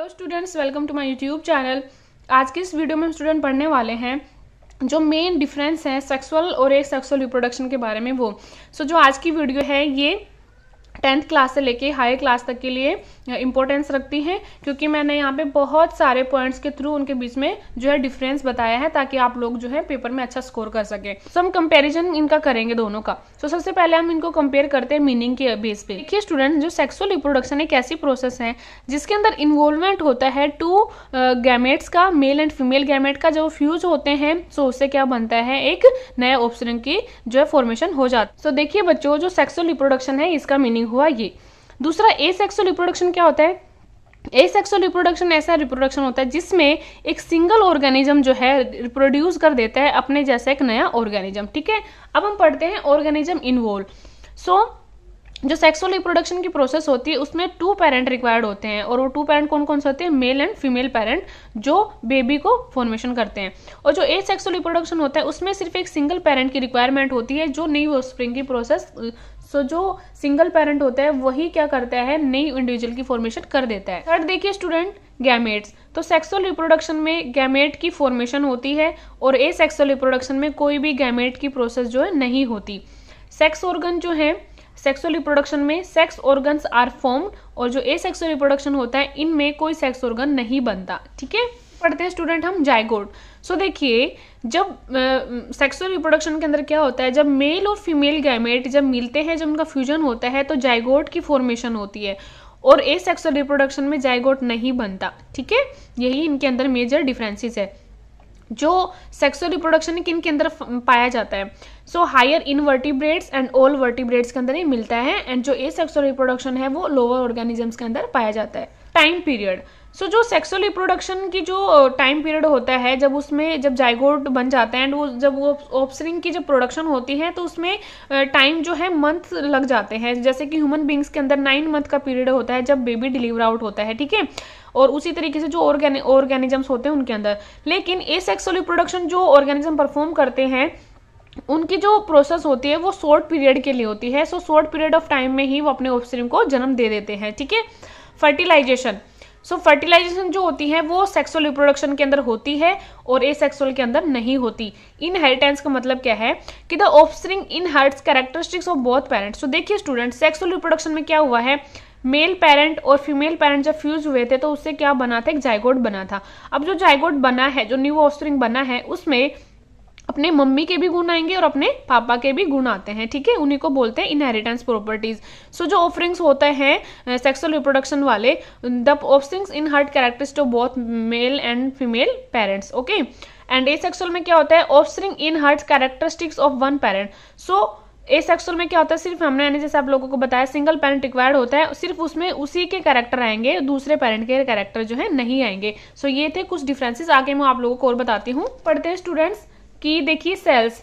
Hello students welcome to my YouTube channel आज के इस वीडियो में हम स्टूडेंट पढ़ने वाले हैं जो मेन डिफरेंस है सेक्सुअल और एक सेक्सुअल रिप्रोडक्शन के बारे में वो सो so, जो आज की वीडियो है ये टेंथ क्लास से लेके हाई क्लास तक के लिए इम्पोर्टेंस रखती हैं क्योंकि मैंने यहाँ पे बहुत सारे पॉइंट्स के थ्रू उनके बीच में जो है डिफरेंस बताया है ताकि आप लोग जो है पेपर में अच्छा स्कोर कर सकें सो so, हम कंपेरिजन इनका करेंगे दोनों का सो so, सबसे पहले हम इनको कंपेयर करते हैं मीनिंग के बेस पे देखिए स्टूडेंट जो सेक्सुअल रिप्रोडक्शन एक ऐसी प्रोसेस है जिसके अंदर इन्वॉल्वमेंट होता है टू गैमेट्स का मेल एंड फीमेल गैमेट का जो फ्यूज होते हैं सो so उससे क्या बनता है एक नया ऑप्शन की जो है फॉर्मेशन हो जाता है so, सो देखिए बच्चों जो सेक्सुअल रिप्रोडक्शन है इसका मीनिंग हुआ ये दूसरा ए सेक्सुअल रिप्रोडक्शन क्या होता है ए सेक्सुअल रिप्रोडक्शन ऐसा रिप्रोडक्शन होता है जिसमें एक सिंगल ऑर्गेनिज्म जो है रिप्रोड्यूस कर देता है अपने जैसा एक नया ऑर्गेनिज्म ठीक है अब हम पढ़ते हैं ऑर्गेनिज्म इन्वॉल्व सो जो सेक्सुअल रिप्रोडक्शन की प्रोसेस होती है उसमें टू पेरेंट रिक्वायर्ड होते हैं और वो टू पेरेंट कौन कौन से होते हैं मेल एंड फीमेल पेरेंट जो बेबी को फॉर्मेशन करते हैं और जो ए सेक्सुअल रिप्रोडक्शन होता है उसमें सिर्फ एक सिंगल पेरेंट की रिक्वायरमेंट होती है जो नई स्प्रिंग की प्रोसेस सो so, जो सिंगल पेरेंट होता है वही क्या करता है नई इंडिविजुअल की फॉर्मेशन कर देता है थर्ड देखिए स्टूडेंट गैमेट्स तो सेक्सुअल रिप्रोडक्शन में गैमेट की फॉर्मेशन होती है और ए सेक्सुअल रिप्रोडक्शन में कोई भी गैमेट की प्रोसेस जो है नहीं होती सेक्स ऑर्गन जो है सेक्सुअल रिप्रोडक्शन में सेक्स ऑर्गन्स आर फॉर्म्ड और जो ए सेक्सुअल रिप्रोडक्शन होता है इनमें कोई सेक्स ऑर्गन नहीं बनता ठीक है पढ़ते हैं स्टूडेंट हम जायगोट सो देखिए जब सेक्सुअल रिप्रोडक्शन के अंदर क्या होता है जब मेल और फीमेल गैमेट जब मिलते हैं जब उनका फ्यूजन होता है तो जायगोट की फॉर्मेशन होती है और ए सेक्सुअल रिप्रोडक्शन में जायगोट नहीं बनता ठीक है यही इनके अंदर मेजर डिफरेंसेस है जो सेक्सुअल रिप्रोडक्शन किन के अंदर पाया जाता है so higher invertebrates and all vertebrates के अंदर ही मिलता है एंड जो ए सेक्सुअल रिप्रोडक्शन है वो लोअर ऑर्गेनिजम्स के अंदर पाया जाता है टाइम पीरियड सो जो सेक्सुअल रिप्रोडक्शन की जो टाइम पीरियड होता है जब उसमें जब जाइगोट बन जाता है एंड वो जब वो ऑप्सरिंग की जब प्रोडक्शन होती है तो उसमें टाइम जो है मंथ लग जाते हैं जैसे कि ह्यूमन बींग्स के अंदर नाइन मंथ का पीरियड होता है जब बेबी डिलीवर आउट होता है ठीक है और उसी तरीके से जो ऑर्गेनि ऑर्गेनिजम्स होते हैं उनके अंदर लेकिन ए सेक्सुअल रिप्रोडक्शन जो ऑर्गेनिज्म परफॉर्म करते हैं उनकी जो प्रोसेस होती है वो शॉर्ट पीरियड के लिए होती है so short period of time में ही वो अपने ऑप्सरिंग को जन्म दे देते हैं ठीक है फर्टिलाइजेशन सो so, फर्टिलाइजेशन जो होती है वो सेक्सुअल रिप्रोडक्शन के अंदर होती है और ए सेक्सुअल के अंदर नहीं होती इनहेरिटेंस का मतलब क्या है कि the offspring inherits characteristics of both parents तो देखिए स्टूडेंट सेक्सुअल रिप्रोडक्शन में क्या हुआ है मेल पेरेंट और फीमेल पेरेंट जब फ्यूज हुए थे तो उससे क्या बना था एक जायगोट बना था अब जो जायगोट बना है जो न्यू ऑफस्प्रिंग बना है उसमें अपने मम्मी के भी गुण आएंगे और अपने पापा के भी गुण आते हैं ठीक है उन्हीं को बोलते हैं इनहेरिटेंस प्रॉपर्टीज सो जो ऑफरिंग्स होते हैं सेक्सुअल रिप्रोडक्शन वाले the offerings inherit characters to both male and female parents okay and asexual में क्या होता है offering inherit characteristics of one parent so asexual में क्या होता है सिर्फ हमने जैसे आप लोगों को बताया सिंगल पेरेंट रिक्वायर्ड होता है सिर्फ उसमें उसी के कैरेक्टर आएंगे दूसरे पेरेंट के कैरेक्टर जो है नहीं आएंगे सो so, ये थे कुछ डिफरेंसेस आगे मैं आप लोगों को और बताती हूँ पढ़ते हैं स्टूडेंट्स कि देखिए सेल्स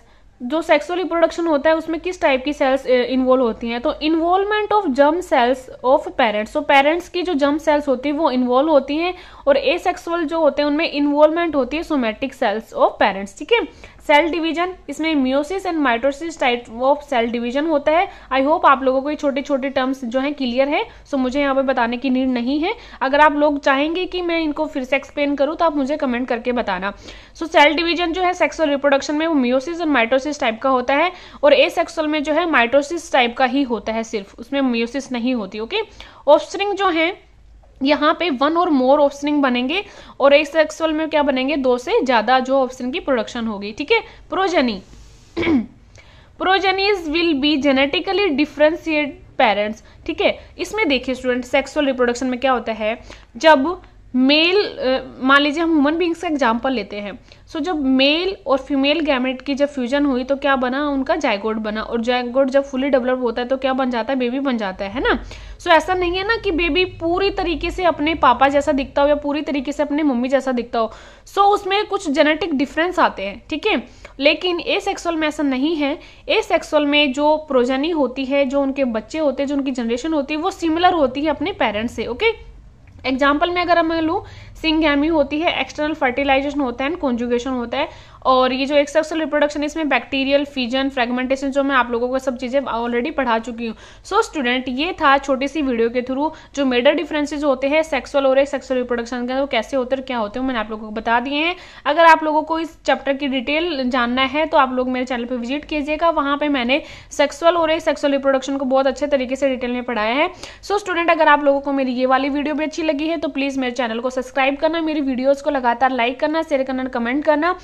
जो सेक्सुअल रिप्रोडक्शन होता है उसमें किस टाइप की सेल्स इन्वॉल्व होती हैं तो involvement of germ cells of parents तो पेरेंट्स की जो जम सेल्स होती है वो इन्वॉल्व होती हैं और ए जो होते हैं उनमें इन्वॉल्वमेंट होती है सोमेटिक सेल्स ऑफ पेरेंट्स ठीक है सेल डिवीजन इसमें meiosis and mitosis type of cell division होता है आई होप आप लोगों को ये छोटे छोटे टर्म्स जो है क्लियर है सो मुझे यहाँ पे बताने की नीड नहीं है अगर आप लोग चाहेंगे कि मैं इनको फिर से एक्सप्लेन करूँ तो आप मुझे कमेंट करके बताना सो सेल डिवीजन जो है सेक्सुअल रिप्रोडक्शन में वो म्यूसिस एंड माइटोसिस टाइप का होता है और ए सेक्सुअल में जो है माइटोसिस टाइप का ही होता है सिर्फ उसमें म्योसिस नहीं होती ओके ऑफ जो है यहाँ पे वन और मोर ऑप्शनिंग बनेंगे और एक सेक्सुअल में क्या बनेंगे दो से ज़्यादा जो ऑप्शन की प्रोडक्शन होगी ठीक है progeny progenies will be genetically differentiate parents ठीक है इसमें देखिए स्टूडेंट सेक्सुअल रिप्रोडक्शन में क्या होता है जब मेल मान लीजिए हम ह्यूमन बींग्स का एग्जाम्पल लेते हैं सो so, जब मेल और फीमेल गैमेट की जब फ्यूजन हुई तो क्या बना उनका जायगोड बना और जायगोड जब फुली डेवलप होता है तो क्या बन जाता है बेबी बन जाता है ना सो so, ऐसा नहीं है ना कि बेबी पूरी तरीके से अपने पापा जैसा दिखता हो या पूरी तरीके से अपने मम्मी जैसा दिखता हो सो so, उसमें कुछ जेनेटिक डिफरेंस आते हैं ठीक है लेकिन ए सेक्सुअल में ऐसा नहीं है ए सेक्सुअल में जो प्रोजनी होती है जो उनके बच्चे होते हैं जो उनकी जनरेशन होती है वो सिमिलर होती है अपने पेरेंट्स से ओके okay? एग्जाम्पल में अगर मैं लूँ सिंगैमी होती है एक्सटर्नल फर्टिलाइजेशन होता है एंड कॉन्जुगेशन होता है और ये जो सेक्सुअल रिप्रोडक्शन इसमें बैक्टीरियल फीजन फ्रेगमेंटेशन जो मैं आप लोगों को सब चीज़ें ऑलरेडी पढ़ा चुकी हूँ सो स्टूडेंट ये था छोटी सी वीडियो के थ्रू जो मेडर डिफरेंसेज होते हैं सेक्सुअल और सेक्सुअल रिप्रोडक्शन के वो कैसे होते हैं क्या होते हैं मैंने आप लोगों को बता दिए हैं अगर आप लोगों को इस चैप्टर की डिटेल जानना है तो आप लोग मेरे चैनल पर विजिट कीजिएगा वहाँ पर मैंने सेक्सुअल और सेक्सुअल रिप्रोडक्शन को बहुत अच्छे तरीके से डिटेल में पढ़ाया है सो so, स्टूडेंट अगर आप लोगों को मेरी ये वाली वीडियो भी अच्छी लगी है तो प्लीज़ मेरे चैनल को सब्सक्राइब करना मेरी वीडियोज़ को लगातार लाइक करना शेयर करना कमेंट करना